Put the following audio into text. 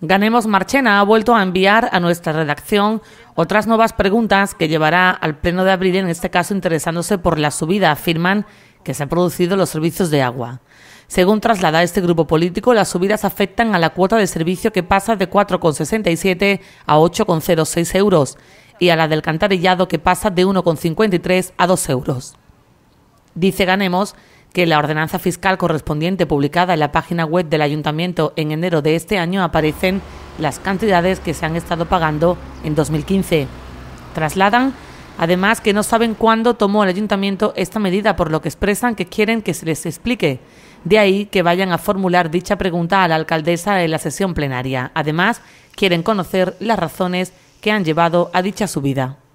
Ganemos Marchena ha vuelto a enviar a nuestra redacción otras nuevas preguntas que llevará al Pleno de abril, en este caso interesándose por la subida, afirman, que se han producido los servicios de agua. Según traslada este grupo político, las subidas afectan a la cuota de servicio que pasa de 4,67 a 8,06 euros y a la del cantarillado que pasa de 1,53 a 2 euros. Dice Ganemos que la ordenanza fiscal correspondiente publicada en la página web del ayuntamiento en enero de este año aparecen las cantidades que se han estado pagando en 2015. Trasladan además que no saben cuándo tomó el ayuntamiento esta medida, por lo que expresan que quieren que se les explique. De ahí que vayan a formular dicha pregunta a la alcaldesa en la sesión plenaria. Además, quieren conocer las razones que han llevado a dicha subida.